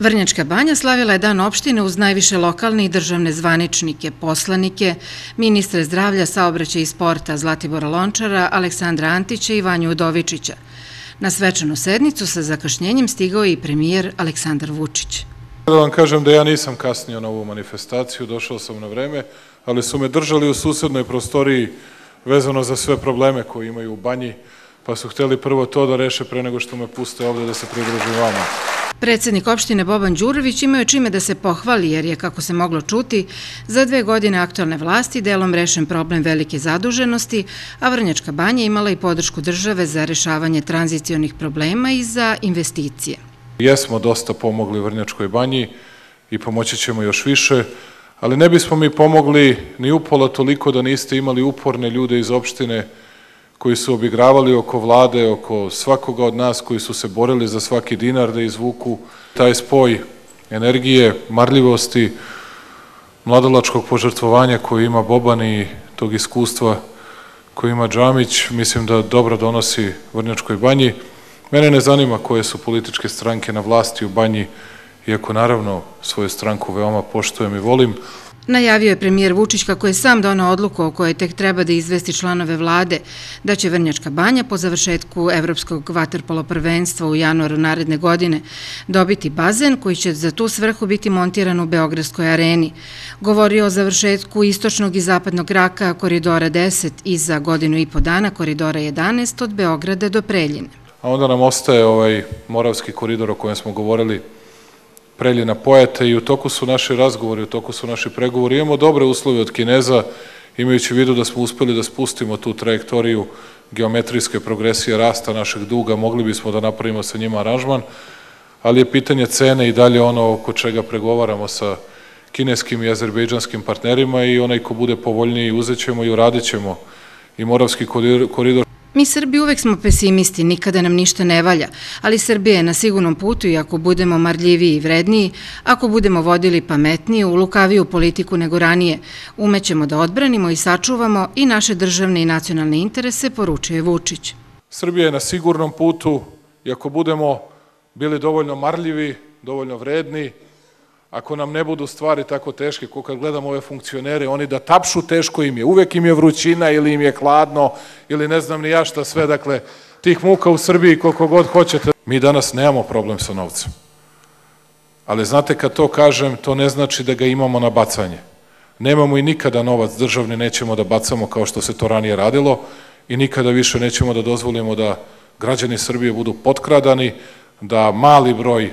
Vrnjačka banja slavila je dan opštine uz najviše lokalne i državne zvaničnike, poslanike, ministre zdravlja, saobraćaja i sporta Zlatibora Lončara, Aleksandra Antića i Vanju Udovičića. Na svečanu sednicu sa zakašnjenjem stigao je i premijer Aleksandar Vučić. Da vam kažem da ja nisam kasnio na ovu manifestaciju, došao sam na vreme, ali su me držali u susednoj prostoriji vezano za sve probleme koje imaju u banji, pa su hteli prvo to da reše pre nego što me puste ovde da se pridružim vama. Predsednik opštine Boban Đurović imaju čime da se pohvali jer je, kako se moglo čuti, za dve godine aktualne vlasti delom rešen problem velike zaduženosti, a Vrnjačka banja imala i podršku države za rešavanje tranzicionih problema i za investicije. Jesmo dosta pomogli Vrnjačkoj banji i pomoći ćemo još više, ali ne bismo mi pomogli ni upola toliko da niste imali uporne ljude iz opštine Vrnjačka koji su obigravali oko vlade, oko svakoga od nas koji su se borili za svaki dinar da izvuku taj spoj energije, marljivosti, mladalačkog požrtvovanja koji ima Boban i tog iskustva koji ima Džamić, mislim da dobro donosi Vrnjačkoj banji. Mene ne zanima koje su političke stranke na vlasti u banji, iako naravno svoju stranku veoma poštujem i volim, Najavio je premijer Vučić kako je sam donao odluku o kojoj tek treba da izvesti članove vlade da će Vrnjačka banja po završetku Evropskog vaterpolo prvenstva u januaru naredne godine dobiti bazen koji će za tu svrhu biti montiran u Beogradskoj areni. Govorio o završetku istočnog i zapadnog raka koridora 10 i za godinu i po dana koridora 11 od Beograda do Preljine. A onda nam ostaje ovaj Moravski koridor o kojem smo govorili preljena pojata i u toku su naše razgovori, u toku su naše pregovori. Imamo dobre uslove od Kineza, imajući u vidu da smo uspeli da spustimo tu trajektoriju geometrijske progresije rasta našeg duga, mogli bismo da napravimo sa njima aranžman, ali je pitanje cene i dalje ono oko čega pregovaramo sa kineskim i azerbejdžanskim partnerima i onaj ko bude povoljniji uzećemo i uradit ćemo i Moravski koridor Mi Srbi uvek smo pesimisti, nikada nam ništa ne valja, ali Srbija je na sigurnom putu i ako budemo marljiviji i vredniji, ako budemo vodili pametniju, lukaviju politiku nego ranije, umećemo da odbranimo i sačuvamo i naše državne i nacionalne interese, poručuje Vučić. Srbija je na sigurnom putu i ako budemo bili dovoljno marljivi, dovoljno vredni, ako nam ne budu stvari tako teške, ko kad gledamo ove funkcionere, oni da tapšu teško im je, uvek im je vrućina ili im je hladno ili ne znam ni ja šta sve, dakle, tih muka u Srbiji koliko god hoćete. Mi danas nemamo problem sa novcem. Ali znate, kad to kažem, to ne znači da ga imamo na bacanje. Nemamo i nikada novac državni, nećemo da bacamo kao što se to ranije radilo i nikada više nećemo da dozvolimo da građani Srbije budu potkradani, da mali broj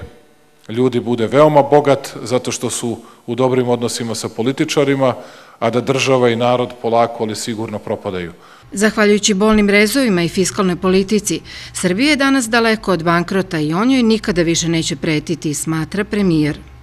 ljudi bude veoma bogat, zato što su u dobrim odnosima sa političarima, a da država i narod polako ali sigurno propadaju. Zahvaljujući bolnim rezovima i fiskalnoj politici, Srbija je danas daleko od bankrota i on joj nikada više neće pretiti, smatra premijer.